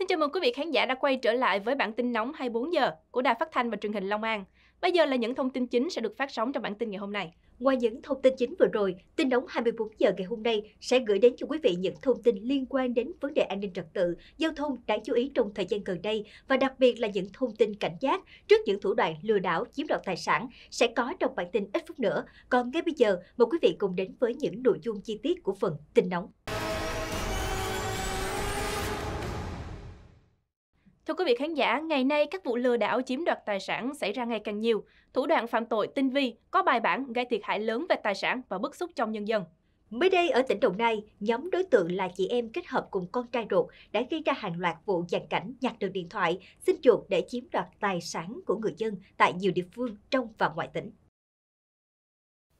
Xin chào mừng quý vị khán giả đã quay trở lại với bản tin nóng 24 giờ của Đài Phát thanh và Truyền hình Long An. Bây giờ là những thông tin chính sẽ được phát sóng trong bản tin ngày hôm nay. Ngoài những thông tin chính vừa rồi, tin nóng 24 giờ ngày hôm nay sẽ gửi đến cho quý vị những thông tin liên quan đến vấn đề an ninh trật tự, giao thông đáng chú ý trong thời gian gần đây và đặc biệt là những thông tin cảnh giác trước những thủ đoạn lừa đảo chiếm đoạt tài sản sẽ có trong bản tin ít phút nữa. Còn ngay bây giờ, mời quý vị cùng đến với những nội dung chi tiết của phần tin nóng. Thưa quý vị khán giả, ngày nay các vụ lừa đảo chiếm đoạt tài sản xảy ra ngày càng nhiều. Thủ đoạn phạm tội tinh vi, có bài bản gây thiệt hại lớn về tài sản và bức xúc trong nhân dân. Mới đây ở tỉnh Đồng Nai, nhóm đối tượng là chị em kết hợp cùng con trai ruột đã gây ra hàng loạt vụ giàn cảnh nhặt được điện thoại, xin chuột để chiếm đoạt tài sản của người dân tại nhiều địa phương trong và ngoài tỉnh.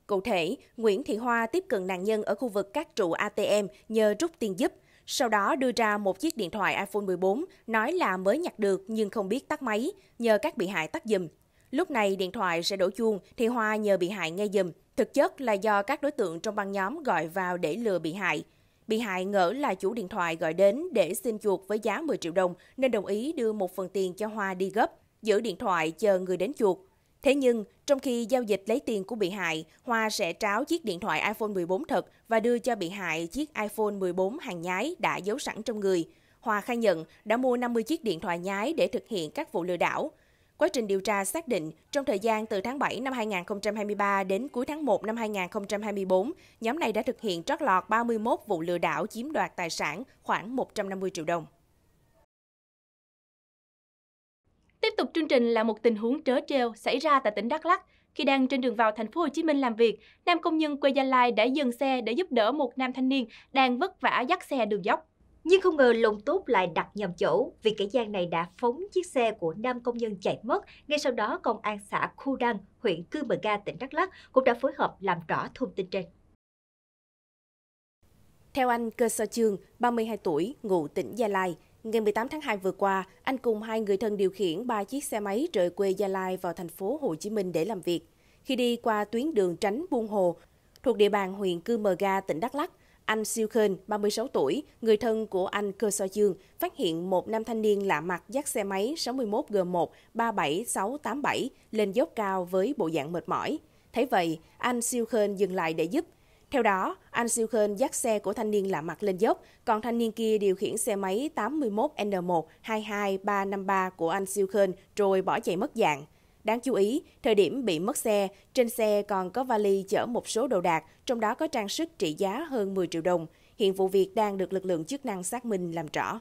Cụ thể, Nguyễn Thị Hoa tiếp cận nạn nhân ở khu vực các trụ ATM nhờ rút tiền giúp – sau đó đưa ra một chiếc điện thoại iPhone 14, nói là mới nhặt được nhưng không biết tắt máy, nhờ các bị hại tắt giùm. Lúc này điện thoại sẽ đổ chuông thì Hoa nhờ bị hại nghe giùm Thực chất là do các đối tượng trong băng nhóm gọi vào để lừa bị hại. Bị hại ngỡ là chủ điện thoại gọi đến để xin chuột với giá 10 triệu đồng nên đồng ý đưa một phần tiền cho Hoa đi gấp, giữ điện thoại chờ người đến chuột. Thế nhưng, trong khi giao dịch lấy tiền của bị hại, Hoa sẽ tráo chiếc điện thoại iPhone 14 thật và đưa cho bị hại chiếc iPhone 14 hàng nhái đã giấu sẵn trong người. Hoa khai nhận đã mua 50 chiếc điện thoại nhái để thực hiện các vụ lừa đảo. Quá trình điều tra xác định, trong thời gian từ tháng 7 năm 2023 đến cuối tháng 1 năm 2024, nhóm này đã thực hiện trót lọt 31 vụ lừa đảo chiếm đoạt tài sản khoảng 150 triệu đồng. Tiếp tục chương trình là một tình huống trớ trêu xảy ra tại tỉnh Đắk Lắk. Khi đang trên đường vào thành phố Hồ Chí Minh làm việc, nam công nhân quê Gia Lai đã dừng xe để giúp đỡ một nam thanh niên đang vất vả dắt xe đường dốc. Nhưng không ngờ lồng tốt lại đặt nhầm chỗ vì kẻ gian này đã phóng chiếc xe của nam công nhân chạy mất. Ngay sau đó, công an xã Khu Đăng, huyện Cư Mờ Ga, tỉnh Đắk Lắk cũng đã phối hợp làm rõ thông tin trên. Theo anh Cơ Sở Trường, 32 tuổi, ngụ tỉnh Gia Lai, Ngày 18 tháng 2 vừa qua, anh cùng hai người thân điều khiển ba chiếc xe máy rời quê Gia Lai vào thành phố Hồ Chí Minh để làm việc. Khi đi qua tuyến đường tránh Buôn Hồ, thuộc địa bàn huyện Cư Mờ Ga, tỉnh Đắk Lắk, anh Siêu Khên, 36 tuổi, người thân của anh Cơ So Dương, phát hiện một nam thanh niên lạ mặt dắt xe máy 61G1 37687 lên dốc cao với bộ dạng mệt mỏi. Thấy vậy, anh Siêu Khên dừng lại để giúp – theo đó, anh Siêu Khơn dắt xe của thanh niên lạ mặt lên dốc, còn thanh niên kia điều khiển xe máy 81N1-22353 của anh Siêu Khơn rồi bỏ chạy mất dạng. Đáng chú ý, thời điểm bị mất xe, trên xe còn có vali chở một số đồ đạc, trong đó có trang sức trị giá hơn 10 triệu đồng. Hiện vụ việc đang được lực lượng chức năng xác minh làm rõ.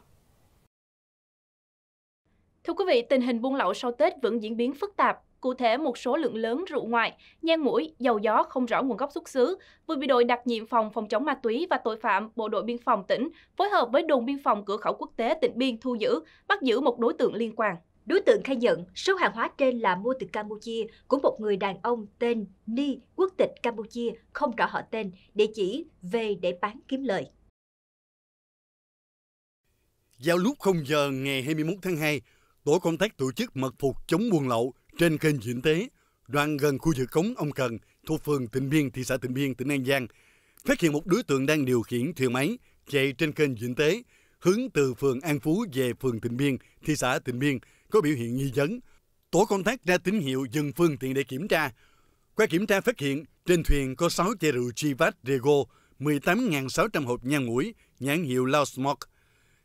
Thưa quý vị, tình hình buôn lậu sau Tết vẫn diễn biến phức tạp. Cụ thể, một số lượng lớn rượu ngoại, nhang mũi, dầu gió không rõ nguồn gốc xuất xứ vừa bị đội đặc nhiệm phòng phòng chống ma túy và tội phạm Bộ đội Biên phòng tỉnh phối hợp với đồn biên phòng cửa khẩu quốc tế tỉnh Biên thu giữ, bắt giữ một đối tượng liên quan. Đối tượng khai nhận số hàng hóa trên là mua từ Campuchia của một người đàn ông tên Ni, quốc tịch Campuchia, không rõ họ tên, địa chỉ về để bán kiếm lời. Giao lúc 0 giờ ngày 21 tháng 2, Tổ công tác tổ chức mật phục chống buôn lậu trên kênh Diễn Tế, đoạn gần khu vực cống Ông Cần thuộc phường Tịnh Biên, thị xã Tịnh Biên, tỉnh An Giang, phát hiện một đối tượng đang điều khiển thuyền máy chạy trên kênh Diễn Tế hướng từ phường An Phú về phường Tịnh Biên, thị xã Tịnh Biên có biểu hiện nghi vấn. Tổ công tác ra tín hiệu dừng phương tiện để kiểm tra. Qua kiểm tra phát hiện trên thuyền có 6 chai rượu Chivas Rego, 18.600 hộp nhang mũi, nhãn hiệu Lao Smoke,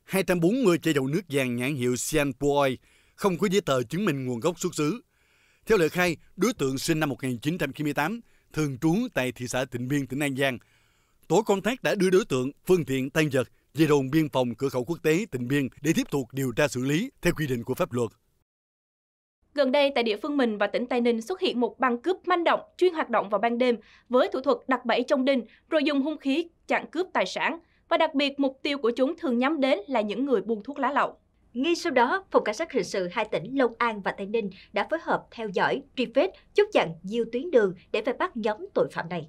240 chai dầu nước vàng nhãn hiệu Sian Puoi, không có giấy tờ chứng minh nguồn gốc xuất xứ. Theo lời khai, đối tượng sinh năm 1998, thường trú tại thị xã Tịnh Biên, tỉnh An Giang. Tổ công tác đã đưa đối tượng, phương tiện tan vật về đồn biên phòng cửa khẩu quốc tế Tịnh Biên để tiếp tục điều tra xử lý theo quy định của pháp luật. Gần đây, tại địa phương mình và tỉnh Tây Ninh xuất hiện một băng cướp manh động chuyên hoạt động vào ban đêm với thủ thuật đặt bẫy trong đinh rồi dùng hung khí chặn cướp tài sản. Và đặc biệt, mục tiêu của chúng thường nhắm đến là những người buôn thuốc lá lậu. Ngay sau đó, Phòng Cảnh sát Hình sự hai tỉnh Long An và Tây Ninh đã phối hợp theo dõi, truy vết, chốt chặn nhiều tuyến đường để vây bắt nhóm tội phạm này.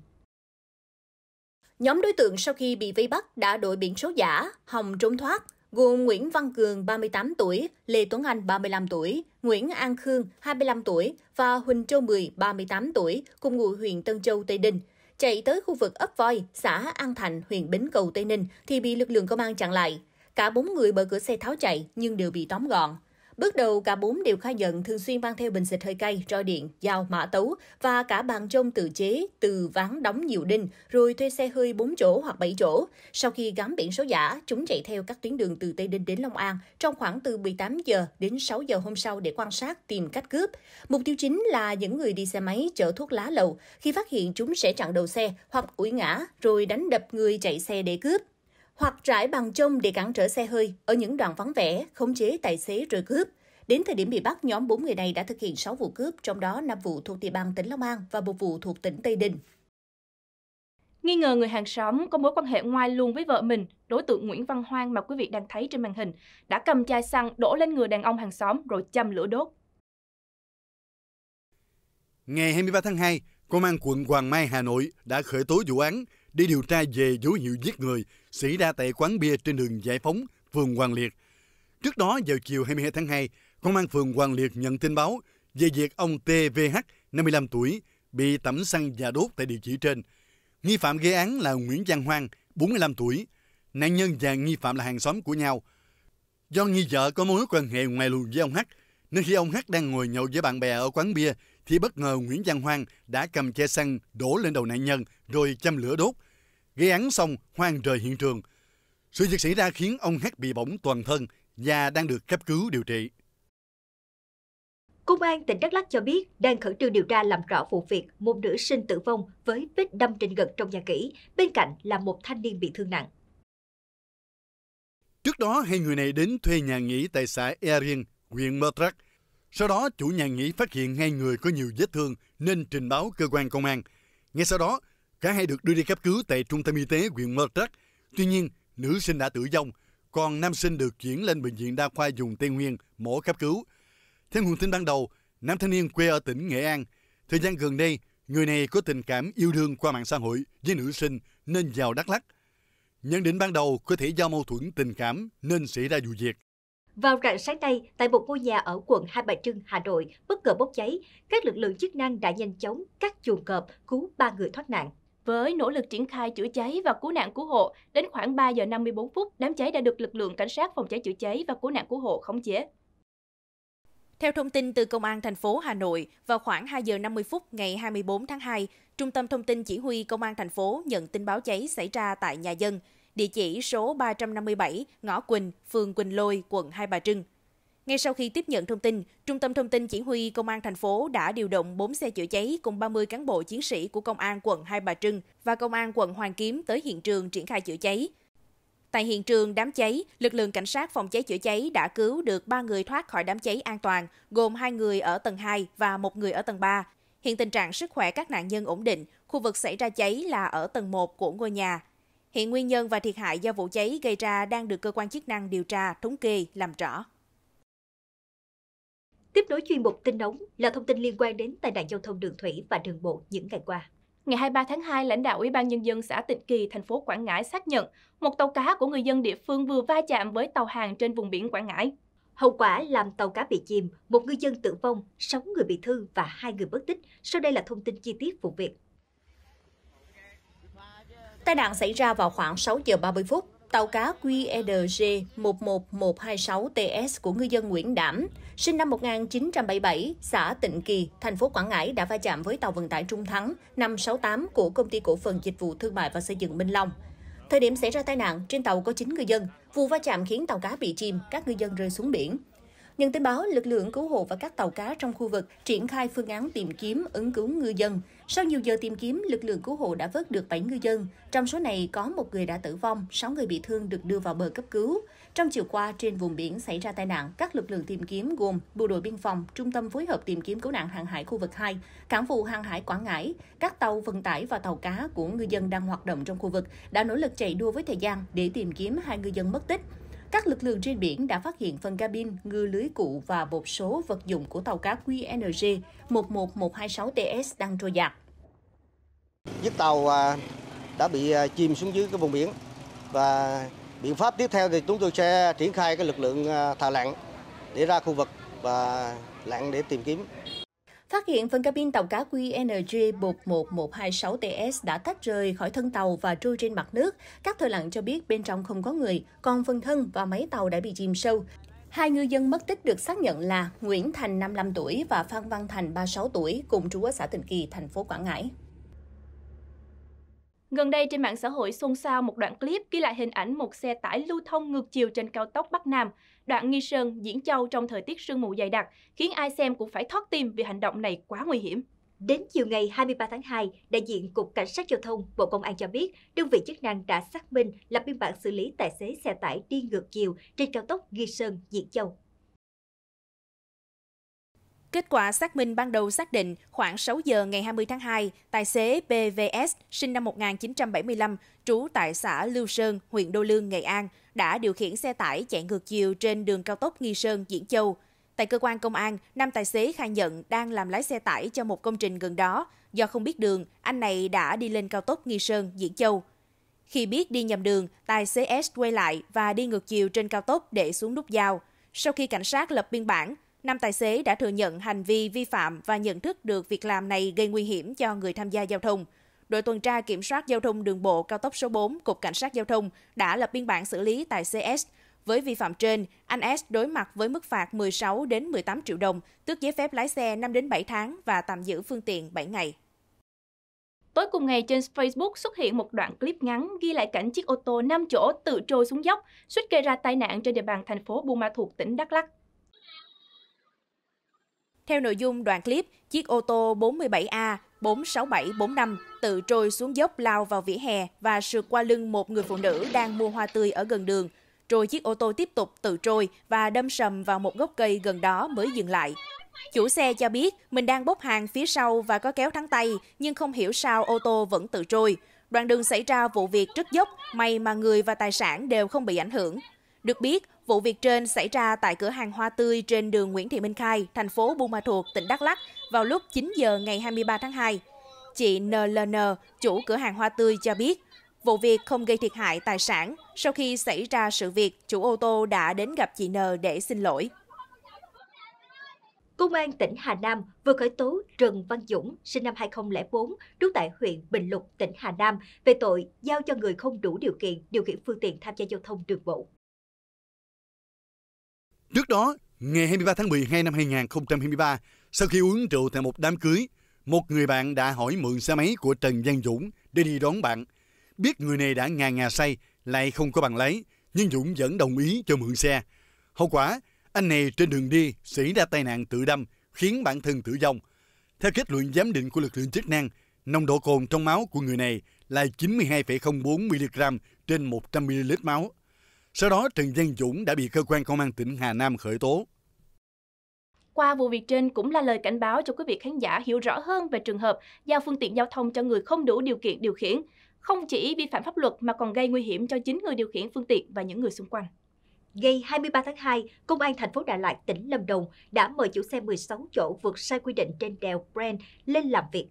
Nhóm đối tượng sau khi bị vây bắt đã đổi biển số giả, hòng trốn thoát, gồm Nguyễn Văn Cường 38 tuổi, Lê Tuấn Anh 35 tuổi, Nguyễn An Khương 25 tuổi và Huỳnh Châu Mười 38 tuổi, cùng ngụ huyện Tân Châu, Tây Ninh. Chạy tới khu vực ấp voi, xã An Thành, huyện Bến Cầu, Tây Ninh thì bị lực lượng công an chặn lại. Cả bốn người mở cửa xe tháo chạy nhưng đều bị tóm gọn. Bước đầu, cả bốn đều khai nhận thường xuyên mang theo bình xịt hơi cay, roi điện, dao, mã tấu và cả bàn trông tự chế từ ván đóng nhiều đinh rồi thuê xe hơi 4 chỗ hoặc 7 chỗ. Sau khi gắm biển số giả, chúng chạy theo các tuyến đường từ Tây Ninh đến Long An trong khoảng từ 18 giờ đến 6 giờ hôm sau để quan sát tìm cách cướp. Mục tiêu chính là những người đi xe máy chở thuốc lá lậu. Khi phát hiện chúng sẽ chặn đầu xe hoặc ủi ngã rồi đánh đập người chạy xe để cướp hoặc trải bằng trông để cản trở xe hơi ở những đoạn vắng vẻ, khống chế tài xế rồi cướp. Đến thời điểm bị bắt, nhóm 4 người này đã thực hiện 6 vụ cướp, trong đó 5 vụ thuộc địa bàn tỉnh Long An và một vụ thuộc tỉnh Tây Ninh. Nghi ngờ người hàng xóm có mối quan hệ ngoài luôn với vợ mình, đối tượng Nguyễn Văn Hoang mà quý vị đang thấy trên màn hình đã cầm chai xăng đổ lên người đàn ông hàng xóm rồi châm lửa đốt. Ngày 23 tháng 2, Công an quận Hoàng Mai, Hà Nội đã khởi tố vụ án để điều tra về dấu hiệu giết người xảy ra tại quán bia trên đường Giải Phóng, phường Hoàng Liệt. Trước đó vào chiều 22 tháng 2, công an phường Hoàng Liệt nhận tin báo về việc ông TVH, 55 tuổi, bị tẩm xăng và đốt tại địa chỉ trên. Nghi phạm gây án là Nguyễn Giang Hoang, 45 tuổi. Nạn nhân và nghi phạm là hàng xóm của nhau. Do nghi vợ có mối quan hệ ngoài luồng với ông H, nên khi ông H đang ngồi nhậu với bạn bè ở quán bia thì bất ngờ Nguyễn Văn Hoang đã cầm che xăng đổ lên đầu nạn nhân rồi châm lửa đốt. Gây án xong, Hoang rời hiện trường. Sự việc xảy ra khiến ông Hát bị bỏng toàn thân và đang được cấp cứu điều trị. Công an tỉnh Đắk Lắk cho biết đang khẩn trương điều tra làm rõ vụ việc một nữ sinh tử vong với vết đâm trên gật trong nhà kỹ, bên cạnh là một thanh niên bị thương nặng. Trước đó, hai người này đến thuê nhà nghỉ tại xã Erien, huyện Mơ Trắc sau đó, chủ nhà nghỉ phát hiện ngay người có nhiều vết thương nên trình báo cơ quan công an. Ngay sau đó, cả hai được đưa đi cấp cứu tại trung tâm y tế huyện Mơ Trắc. Tuy nhiên, nữ sinh đã tử vong, còn nam sinh được chuyển lên bệnh viện đa khoa dùng Tây Nguyên mổ cấp cứu. Theo nguồn tin ban đầu, nam thanh niên quê ở tỉnh Nghệ An. Thời gian gần đây, người này có tình cảm yêu đương qua mạng xã hội với nữ sinh nên vào Đắk Lắk. Nhận định ban đầu có thể do mâu thuẫn tình cảm nên xảy ra vụ việc. Vào rạng sáng nay, tại một ngôi nhà ở quận Hai Bà Trưng, Hà Nội, bất ngờ bốc cháy, các lực lượng chức năng đã nhanh chóng cắt chuồng cọp, cứu ba người thoát nạn. Với nỗ lực triển khai chữa cháy và cứu nạn cứu hộ, đến khoảng 3 giờ 54 phút, đám cháy đã được lực lượng cảnh sát phòng cháy chữa cháy và cứu nạn cứu hộ khống chế. Theo thông tin từ Công an thành phố Hà Nội, vào khoảng 2 giờ 50 phút ngày 24 tháng 2, Trung tâm Thông tin Chỉ huy Công an thành phố nhận tin báo cháy xảy ra tại nhà dân địa chỉ số 357 ngõ Quỳnh, phường Quỳnh Lôi, quận Hai Bà Trưng. Ngay sau khi tiếp nhận thông tin, Trung tâm Thông tin Chỉ huy Công an thành phố đã điều động 4 xe chữa cháy cùng 30 cán bộ chiến sĩ của Công an quận Hai Bà Trưng và Công an quận Hoàng Kiếm tới hiện trường triển khai chữa cháy. Tại hiện trường đám cháy, lực lượng cảnh sát phòng cháy chữa cháy đã cứu được 3 người thoát khỏi đám cháy an toàn, gồm 2 người ở tầng 2 và 1 người ở tầng 3. Hiện tình trạng sức khỏe các nạn nhân ổn định, khu vực xảy ra cháy là ở tầng 1 của ngôi nhà. Hiện nguyên nhân và thiệt hại do vụ cháy gây ra đang được cơ quan chức năng điều tra, thống kê, làm rõ. Tiếp nối chuyên mục tin nóng là thông tin liên quan đến tai nạn giao thông đường thủy và đường bộ những ngày qua. Ngày 23 tháng 2, lãnh đạo Ủy ban Nhân dân xã Tịnh Kỳ, thành phố Quảng Ngãi xác nhận một tàu cá của người dân địa phương vừa va chạm với tàu hàng trên vùng biển Quảng Ngãi. Hậu quả làm tàu cá bị chìm, một ngư dân tử vong, 6 người bị thương và hai người mất tích. Sau đây là thông tin chi tiết vụ việc. Tai nạn xảy ra vào khoảng 6 giờ 30 phút. Tàu cá QNG 11126 TS của ngư dân Nguyễn Đảm, sinh năm 1977, xã Tịnh Kỳ, thành phố Quảng Ngãi đã va chạm với tàu vận tải Trung Thắng 568 của công ty cổ phần dịch vụ thương mại và xây dựng Minh Long. Thời điểm xảy ra tai nạn, trên tàu có 9 ngư dân. Vụ va chạm khiến tàu cá bị chìm, các ngư dân rơi xuống biển. Nhận tin báo, lực lượng cứu hộ và các tàu cá trong khu vực triển khai phương án tìm kiếm, ứng cứu ngư dân. Sau nhiều giờ tìm kiếm, lực lượng cứu hộ đã vớt được 7 ngư dân. Trong số này có một người đã tử vong, 6 người bị thương được đưa vào bờ cấp cứu. Trong chiều qua, trên vùng biển xảy ra tai nạn, các lực lượng tìm kiếm gồm Bộ đội Biên phòng, Trung tâm phối hợp tìm kiếm cứu nạn hàng hải khu vực 2, Cảng vụ hàng hải Quảng Ngãi, các tàu vận tải và tàu cá của ngư dân đang hoạt động trong khu vực đã nỗ lực chạy đua với thời gian để tìm kiếm hai ngư dân mất tích. Các lực lượng trên biển đã phát hiện phần cabin, ngư lưới cụ và một số vật dụng của tàu cá QNG 11126TS đang trôi dạt. Chiếc tàu à, đã bị à, chìm xuống dưới cái vùng biển và biện pháp tiếp theo thì chúng tôi sẽ triển khai cái lực lượng à, thợ lặn để ra khu vực và lặn để tìm kiếm Phát hiện phần cabin tàu cá QNG 11126TS đã tách rời khỏi thân tàu và trôi trên mặt nước. Các thợ lặn cho biết bên trong không có người, còn phần thân và máy tàu đã bị chìm sâu. Hai ngư dân mất tích được xác nhận là Nguyễn Thành 55 tuổi và Phan Văn Thành 36 tuổi, cùng trú ở xã Tịnh Kỳ, thành phố Quảng Ngãi. Gần đây trên mạng xã hội xôn xao một đoạn clip ghi lại hình ảnh một xe tải lưu thông ngược chiều trên cao tốc Bắc Nam, đoạn Nghi Sơn, Diễn Châu trong thời tiết sương mù dày đặc, khiến ai xem cũng phải thót tim vì hành động này quá nguy hiểm. Đến chiều ngày 23 tháng 2, đại diện Cục Cảnh sát Giao thông, Bộ Công an cho biết, đơn vị chức năng đã xác minh lập biên bản xử lý tài xế xe tải đi ngược chiều trên cao tốc Nghi Sơn, Diễn Châu, Kết quả xác minh ban đầu xác định khoảng 6 giờ ngày 20 tháng 2, tài xế PVS sinh năm 1975, trú tại xã Lưu Sơn, huyện Đô Lương, Nghệ An, đã điều khiển xe tải chạy ngược chiều trên đường cao tốc Nghi Sơn, Diễn Châu. Tại cơ quan công an, nam tài xế khai nhận đang làm lái xe tải cho một công trình gần đó. Do không biết đường, anh này đã đi lên cao tốc Nghi Sơn, Diễn Châu. Khi biết đi nhầm đường, tài xế S quay lại và đi ngược chiều trên cao tốc để xuống nút giao. Sau khi cảnh sát lập biên bản, Nam tài xế đã thừa nhận hành vi vi phạm và nhận thức được việc làm này gây nguy hiểm cho người tham gia giao thông. Đội tuần tra kiểm soát giao thông đường bộ cao tốc số 4, Cục Cảnh sát Giao thông đã lập biên bản xử lý tài xế S. Với vi phạm trên, anh S đối mặt với mức phạt 16 đến 18 triệu đồng, tước giấy phép lái xe 5 đến 7 tháng và tạm giữ phương tiện 7 ngày. Tối cùng ngày trên Facebook xuất hiện một đoạn clip ngắn ghi lại cảnh chiếc ô tô 5 chỗ tự trôi xuống dốc, suýt gây ra tai nạn trên địa bàn thành phố Buôn Ma Thuột, tỉnh Đắk Lắk. Theo nội dung đoạn clip, chiếc ô tô 47A 46745 tự trôi xuống dốc lao vào vỉa hè và sượt qua lưng một người phụ nữ đang mua hoa tươi ở gần đường. Rồi chiếc ô tô tiếp tục tự trôi và đâm sầm vào một gốc cây gần đó mới dừng lại. Chủ xe cho biết mình đang bốc hàng phía sau và có kéo thắng tay, nhưng không hiểu sao ô tô vẫn tự trôi. Đoạn đường xảy ra vụ việc rất dốc, may mà người và tài sản đều không bị ảnh hưởng. Được biết, Vụ việc trên xảy ra tại cửa hàng hoa tươi trên đường Nguyễn Thị Minh Khai, thành phố Buôn Ma Thuột, tỉnh Đắk Lắk vào lúc 9 giờ ngày 23 tháng 2. Chị NLN, chủ cửa hàng hoa tươi cho biết, vụ việc không gây thiệt hại tài sản. Sau khi xảy ra sự việc, chủ ô tô đã đến gặp chị N để xin lỗi. Công an tỉnh Hà Nam vừa khởi tố Trần Văn Dũng, sinh năm 2004, trú tại huyện Bình Lục, tỉnh Hà Nam, về tội giao cho người không đủ điều kiện điều khiển phương tiện tham gia giao thông đường bộ. Trước đó, ngày 23 tháng 12 năm 2023, sau khi uống rượu tại một đám cưới, một người bạn đã hỏi mượn xe máy của Trần Văn Dũng để đi đón bạn. Biết người này đã ngà ngà say, lại không có bằng lái, nhưng Dũng vẫn đồng ý cho mượn xe. Hậu quả, anh này trên đường đi xảy ra tai nạn tự đâm, khiến bản thân tử vong. Theo kết luận giám định của lực lượng chức năng, nồng độ cồn trong máu của người này là 92,04 mg trên 100 ml máu. Sau đó, Trần Văn Dũng đã bị cơ quan công an tỉnh Hà Nam khởi tố. Qua vụ việc trên cũng là lời cảnh báo cho quý vị khán giả hiểu rõ hơn về trường hợp giao phương tiện giao thông cho người không đủ điều kiện điều khiển, không chỉ vi phạm pháp luật mà còn gây nguy hiểm cho chính người điều khiển phương tiện và những người xung quanh. Ngày 23 tháng 2, Công an thành phố Đà Lạt, tỉnh Lâm Đồng đã mời chủ xe 16 chỗ vượt sai quy định trên đèo Brent lên làm việc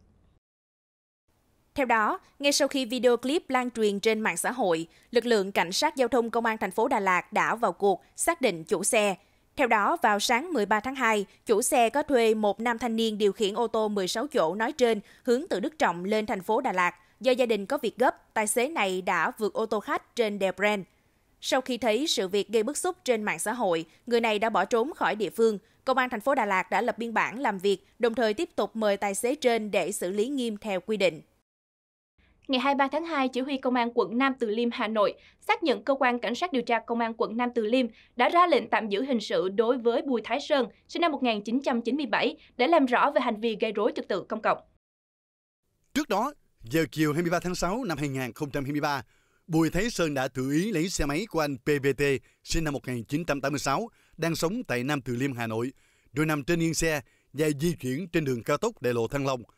theo đó, ngay sau khi video clip lan truyền trên mạng xã hội, lực lượng cảnh sát giao thông công an thành phố Đà Lạt đã vào cuộc xác định chủ xe. Theo đó, vào sáng 13 tháng 2, chủ xe có thuê một nam thanh niên điều khiển ô tô 16 chỗ nói trên hướng từ Đức Trọng lên thành phố Đà Lạt. Do gia đình có việc gấp, tài xế này đã vượt ô tô khách trên đèo Brand. Sau khi thấy sự việc gây bức xúc trên mạng xã hội, người này đã bỏ trốn khỏi địa phương. Công an thành phố Đà Lạt đã lập biên bản làm việc, đồng thời tiếp tục mời tài xế trên để xử lý nghiêm theo quy định. Ngày 23 tháng 2, chỉ huy Công an quận Nam Từ Liêm, Hà Nội xác nhận cơ quan cảnh sát điều tra Công an quận Nam Từ Liêm đã ra lệnh tạm giữ hình sự đối với Bùi Thái Sơn, sinh năm 1997, để làm rõ về hành vi gây rối trật tự công cộng. Trước đó, giờ chiều 23 tháng 6 năm 2023, Bùi Thái Sơn đã tự ý lấy xe máy của anh PVT, sinh năm 1986, đang sống tại Nam Từ Liêm, Hà Nội, rồi nằm trên yên xe và di chuyển trên đường cao tốc đại lộ Thăng Long –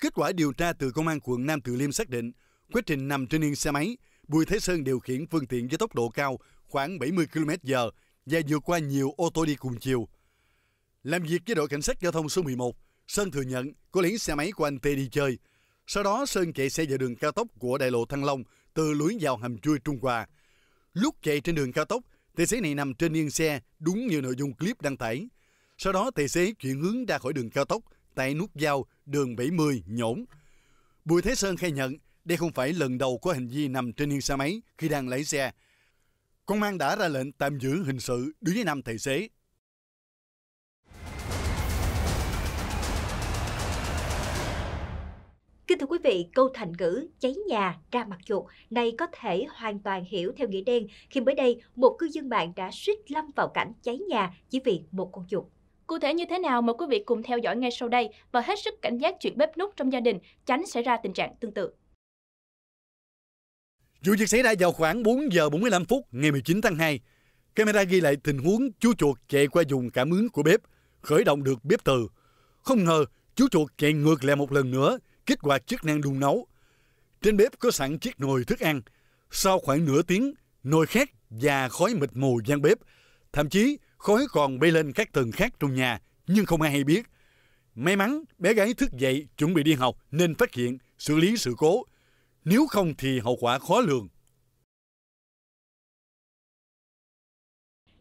Kết quả điều tra từ Công an quận Nam Từ Liêm xác định, quá trình nằm trên yên xe máy, Bùi Thế Sơn điều khiển phương tiện với tốc độ cao khoảng 70 km/h và vượt qua nhiều ô tô đi cùng chiều. Làm việc với đội cảnh sát giao thông số 11, Sơn thừa nhận có liễn xe máy của anh Tê đi chơi. Sau đó Sơn chạy xe vào đường cao tốc của đại lộ Thăng Long từ lối vào hầm chui Trung Hòa. Lúc chạy trên đường cao tốc, tài xế này nằm trên yên xe đúng như nội dung clip đăng tải. Sau đó tài xế chuyển hướng ra khỏi đường cao tốc tại nút giao đường 70 Nhổn. Bùi Thế Sơn khai nhận đây không phải lần đầu có hành vi nằm trên yên xe máy khi đang lái xe. Công an đã ra lệnh tạm giữ hình sự đối với nam tài xế. Kính thưa quý vị, câu thành ngữ cháy nhà ra mặt chuột này có thể hoàn toàn hiểu theo nghĩa đen khi mới đây một cư dân mạng đã suýt lâm vào cảnh cháy nhà chỉ vì một con chuột. Cụ thể như thế nào mời quý vị cùng theo dõi ngay sau đây và hết sức cảnh giác chuyện bếp nút trong gia đình tránh xảy ra tình trạng tương tự. Vụ việc xảy ra vào khoảng 4 giờ 45 phút ngày 19 tháng 2. Camera ghi lại tình huống chú chuột chạy qua dùng cảm ứng của bếp, khởi động được bếp từ. Không ngờ, chú chuột chạy ngược lại một lần nữa, kích hoạt chức năng đun nấu. Trên bếp có sẵn chiếc nồi thức ăn. Sau khoảng nửa tiếng, nồi khét và khói mịt mù gian bếp. Thậm chí, Khói còn bay lên các tầng khác trong nhà, nhưng không ai hay biết. May mắn, bé gái thức dậy chuẩn bị đi học nên phát hiện, xử lý sự cố. Nếu không thì hậu quả khó lường.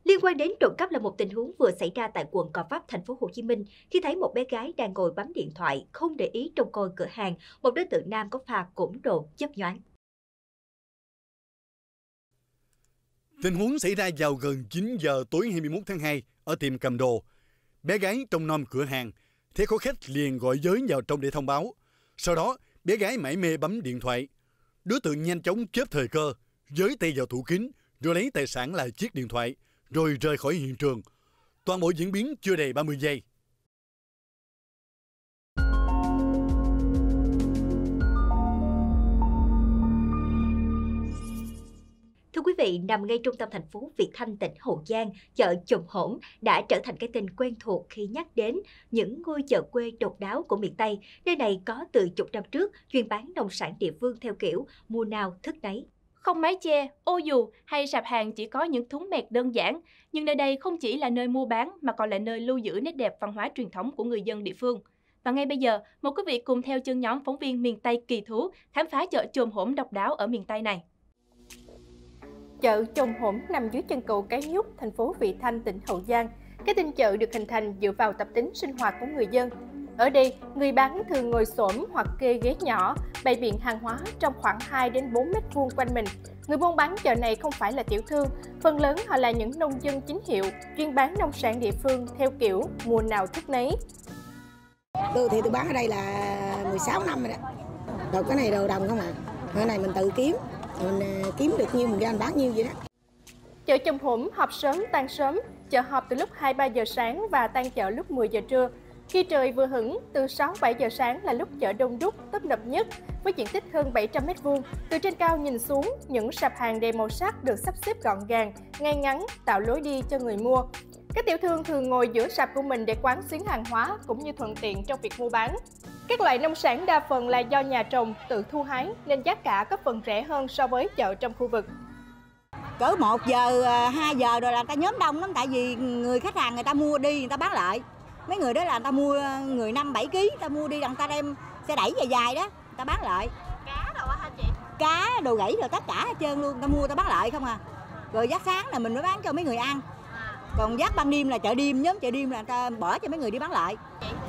Liên quan đến trộm cắp là một tình huống vừa xảy ra tại quận Cò Pháp, thành phố Hồ Chí Minh, khi thấy một bé gái đang ngồi bấm điện thoại, không để ý trông coi cửa hàng, một đối tượng nam có pha cũng đồ chớp nhoáng. Tình huống xảy ra vào gần 9 giờ tối 21 tháng 2 ở tiệm cầm đồ. Bé gái trong nom cửa hàng, thấy có khách liền gọi giới vào trong để thông báo. Sau đó, bé gái mải mê bấm điện thoại. Đối tượng nhanh chóng chớp thời cơ, giới tay vào tủ kính, rồi lấy tài sản là chiếc điện thoại, rồi rời khỏi hiện trường. Toàn bộ diễn biến chưa đầy 30 giây. quý vị, nằm ngay trung tâm thành phố Việt Thanh tỉnh Hậu Giang, chợ Chùm Hổn đã trở thành cái tên quen thuộc khi nhắc đến những ngôi chợ quê độc đáo của miền Tây. Nơi này có từ chục năm trước chuyên bán nông sản địa phương theo kiểu mua nào thức nấy. Không mái che, ô dù hay sạp hàng chỉ có những thúng mẹt đơn giản, nhưng nơi đây không chỉ là nơi mua bán mà còn là nơi lưu giữ nét đẹp văn hóa truyền thống của người dân địa phương. Và ngay bây giờ, mời quý vị cùng theo chân nhóm phóng viên miền Tây kỳ thú khám phá chợ chồm hổm độc đáo ở miền Tây này. Chợ Trồng Hổm nằm dưới chân cầu Cái Nhút, thành phố Vị Thanh, tỉnh Hậu Giang. Cái tên chợ được hình thành dựa vào tập tính sinh hoạt của người dân. Ở đây, người bán thường ngồi xổm hoặc kê ghế nhỏ, bày biện hàng hóa trong khoảng 2 đến 4 mét vuông quanh mình. Người buôn bán chợ này không phải là tiểu thương, phần lớn họ là những nông dân chính hiệu, chuyên bán nông sản địa phương theo kiểu mùa nào thức nấy. Tôi thì tôi bán ở đây là 16 năm rồi đó. Rồi cái này đồ đồng không ạ? À? Cái này mình tự kiếm, mình à, kiếm được nhiêu mình ra mình bán nhiêu vậy đó Chợ Chùm Hũm họp sớm tan sớm, chợ họp từ lúc 2-3 giờ sáng và tan chợ lúc 10 giờ trưa. Khi trời vừa hửng, từ 6-7 giờ sáng là lúc chợ đông đúc, tấp nập nhất, với diện tích hơn 700 m2. Từ trên cao nhìn xuống, những sạp hàng đầy màu sắc được sắp xếp gọn gàng, ngay ngắn, tạo lối đi cho người mua. Các tiểu thương thường ngồi giữa sạp của mình để quán xuyến hàng hóa cũng như thuận tiện trong việc mua bán. Các loại nông sản đa phần là do nhà trồng tự thu hái nên giá cả có phần rẻ hơn so với chợ trong khu vực. Cỡ 1 giờ, 2 giờ rồi là ta nhóm đông lắm tại vì người khách hàng người ta mua đi người ta bán lại. Mấy người đó là người ta mua người 5 7 kg, người ta mua đi là người ta đem xe đẩy dài dài đó, người ta bán lại. Cá đâu hả chị? Cá, đồ gãy rồi tất cả hết trơn luôn, người ta mua người ta bán lại không à. Rồi giá sáng là mình mới bán cho mấy người ăn còn giác ban đêm là chợ đêm nhóm chợ đêm là người ta bỏ cho mấy người đi bán lại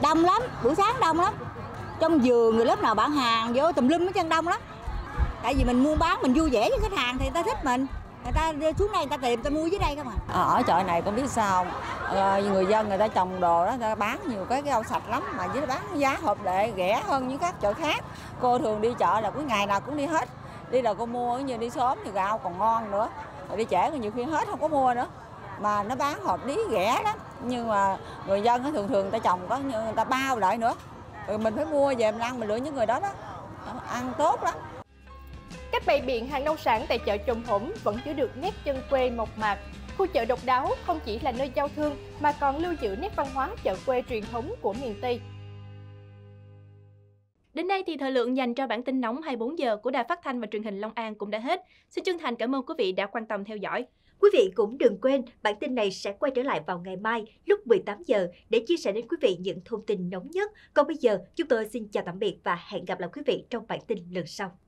đông lắm buổi sáng đông lắm trong vườn người lớp nào bán hàng vô tùm lum ở chân đông lắm tại vì mình mua bán mình vui vẻ với khách hàng thì người ta thích mình người ta xuống đây người ta tìm người ta mua dưới đây không à ờ, ở chợ này con biết sao ờ, người dân người ta trồng đồ đó người ta bán nhiều cái rau sạch lắm mà với bán giá hợp lệ rẻ hơn những các chợ khác cô thường đi chợ là cứ ngày nào cũng đi hết đi là cô mua như đi sớm thì rau còn ngon nữa rồi đi trễ nhiều khi hết không có mua nữa mà nó bán hợp lý rẻ lắm nhưng mà người dân thường thường người ta trồng có như người ta bao lại nữa rồi ừ, mình phải mua về mình ăn mình lựa những người đó đó ăn tốt lắm các bày biện hàng nông sản tại chợ trùng Hổm vẫn giữ được nét chân quê mộc mạc. Khu chợ độc đáo không chỉ là nơi giao thương mà còn lưu giữ nét văn hóa chợ quê truyền thống của miền Tây. Đến đây thì thời lượng dành cho bản tin nóng 24 giờ của Đài Phát thanh và Truyền hình Long An cũng đã hết. Xin chân thành cảm ơn quý vị đã quan tâm theo dõi. Quý vị cũng đừng quên, bản tin này sẽ quay trở lại vào ngày mai lúc 18 giờ để chia sẻ đến quý vị những thông tin nóng nhất. Còn bây giờ, chúng tôi xin chào tạm biệt và hẹn gặp lại quý vị trong bản tin lần sau.